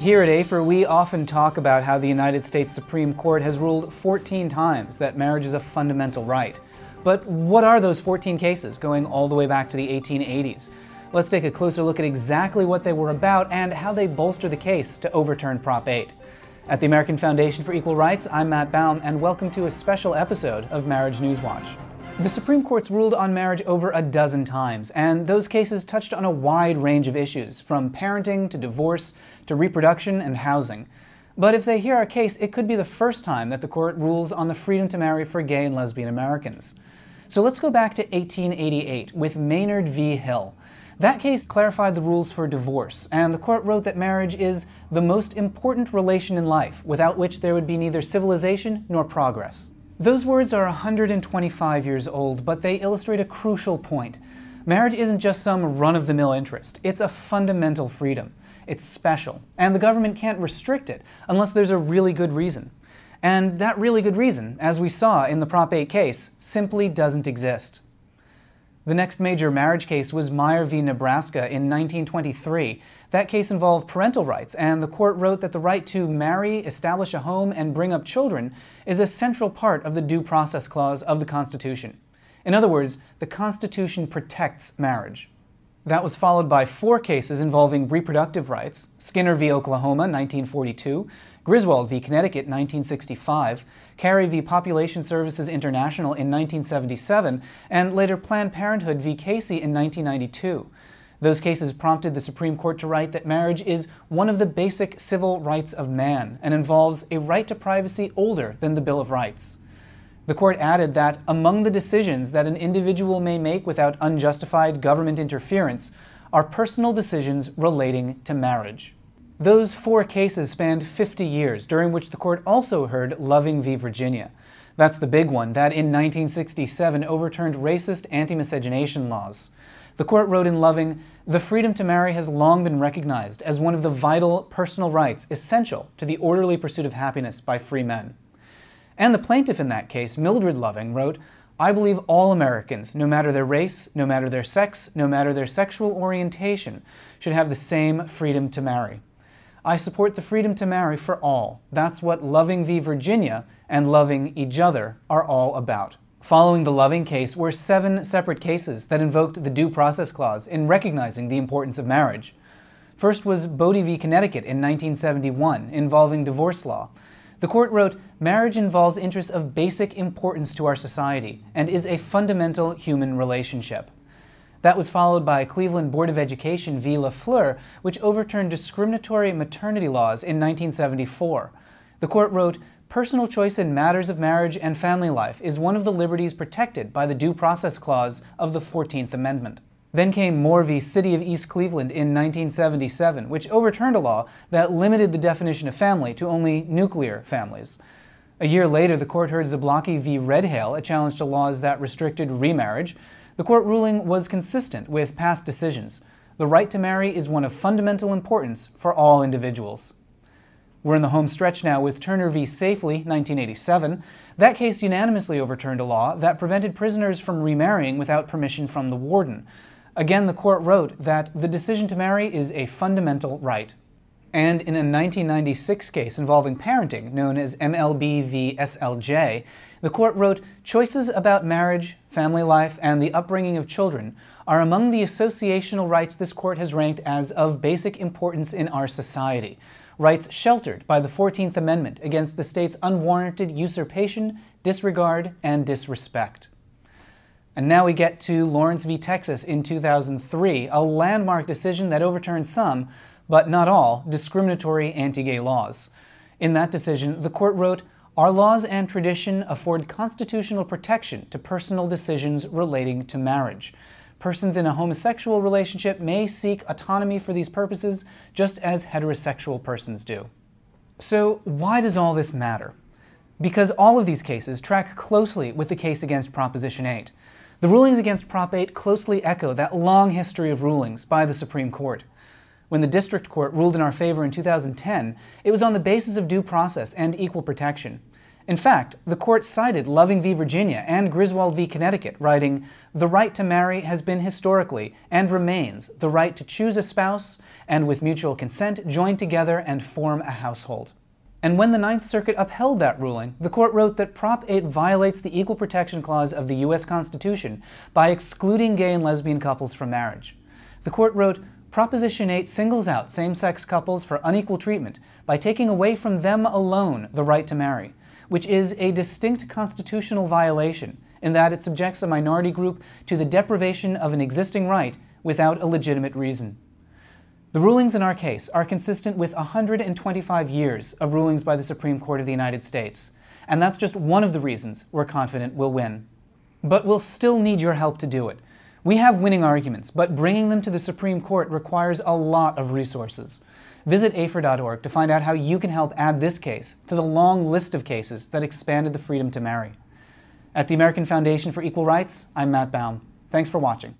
Here at AFER, we often talk about how the United States Supreme Court has ruled 14 times that marriage is a fundamental right. But what are those 14 cases going all the way back to the 1880s? Let's take a closer look at exactly what they were about and how they bolster the case to overturn Prop 8. At the American Foundation for Equal Rights, I'm Matt Baum, and welcome to a special episode of Marriage News Watch. The Supreme Court's ruled on marriage over a dozen times, and those cases touched on a wide range of issues, from parenting to divorce to reproduction and housing. But if they hear our case, it could be the first time that the court rules on the freedom to marry for gay and lesbian Americans. So let's go back to 1888 with Maynard v. Hill. That case clarified the rules for divorce, and the court wrote that marriage is the most important relation in life, without which there would be neither civilization nor progress. Those words are 125 years old, but they illustrate a crucial point. Marriage isn't just some run of the mill interest, it's a fundamental freedom. It's special, and the government can't restrict it unless there's a really good reason. And that really good reason, as we saw in the Prop 8 case, simply doesn't exist. The next major marriage case was Meyer v. Nebraska in 1923. That case involved parental rights, and the court wrote that the right to marry, establish a home, and bring up children is a central part of the Due Process Clause of the Constitution. In other words, the Constitution protects marriage. That was followed by four cases involving reproductive rights Skinner v. Oklahoma, 1942, Griswold v. Connecticut, 1965, Carey v. Population Services International in 1977, and later Planned Parenthood v. Casey in 1992. Those cases prompted the Supreme Court to write that marriage is one of the basic civil rights of man and involves a right to privacy older than the Bill of Rights. The court added that among the decisions that an individual may make without unjustified government interference are personal decisions relating to marriage. Those four cases spanned 50 years, during which the court also heard Loving v. Virginia. That's the big one that in 1967 overturned racist anti miscegenation laws. The court wrote in Loving The freedom to marry has long been recognized as one of the vital personal rights essential to the orderly pursuit of happiness by free men. And the plaintiff in that case, Mildred Loving, wrote, I believe all Americans, no matter their race, no matter their sex, no matter their sexual orientation, should have the same freedom to marry. I support the freedom to marry for all. That's what Loving v. Virginia and Loving Each Other are all about. Following the Loving case were seven separate cases that invoked the Due Process Clause in recognizing the importance of marriage. First was Bodie v. Connecticut in 1971, involving divorce law. The court wrote, Marriage involves interests of basic importance to our society and is a fundamental human relationship. That was followed by Cleveland Board of Education v. LaFleur, which overturned discriminatory maternity laws in 1974. The court wrote, Personal choice in matters of marriage and family life is one of the liberties protected by the Due Process Clause of the 14th Amendment. Then came Moore v. City of East Cleveland in 1977, which overturned a law that limited the definition of family to only nuclear families. A year later, the court heard Zablocki v. Redhale, a challenge to laws that restricted remarriage. The court ruling was consistent with past decisions. The right to marry is one of fundamental importance for all individuals. We're in the home stretch now with Turner v. Safely, 1987. That case unanimously overturned a law that prevented prisoners from remarrying without permission from the warden. Again, the court wrote that the decision to marry is a fundamental right. And in a 1996 case involving parenting, known as MLB v. SLJ, the court wrote Choices about marriage, family life, and the upbringing of children are among the associational rights this court has ranked as of basic importance in our society, rights sheltered by the 14th Amendment against the state's unwarranted usurpation, disregard, and disrespect. And now we get to Lawrence v. Texas in 2003, a landmark decision that overturned some, but not all, discriminatory anti gay laws. In that decision, the court wrote Our laws and tradition afford constitutional protection to personal decisions relating to marriage. Persons in a homosexual relationship may seek autonomy for these purposes, just as heterosexual persons do. So, why does all this matter? Because all of these cases track closely with the case against Proposition 8. The rulings against Prop 8 closely echo that long history of rulings by the Supreme Court. When the District Court ruled in our favor in 2010, it was on the basis of due process and equal protection. In fact, the court cited Loving v. Virginia and Griswold v. Connecticut, writing, The right to marry has been historically, and remains, the right to choose a spouse, and with mutual consent join together and form a household. And when the Ninth Circuit upheld that ruling, the court wrote that Prop 8 violates the Equal Protection Clause of the U.S. Constitution by excluding gay and lesbian couples from marriage. The court wrote, Proposition 8 singles out same sex couples for unequal treatment by taking away from them alone the right to marry, which is a distinct constitutional violation in that it subjects a minority group to the deprivation of an existing right without a legitimate reason. The rulings in our case are consistent with 125 years of rulings by the Supreme Court of the United States, and that's just one of the reasons we're confident we'll win. But we'll still need your help to do it. We have winning arguments, but bringing them to the Supreme Court requires a lot of resources. Visit AFER.org to find out how you can help add this case to the long list of cases that expanded the freedom to marry. At the American Foundation for Equal Rights, I'm Matt Baum. Thanks for watching.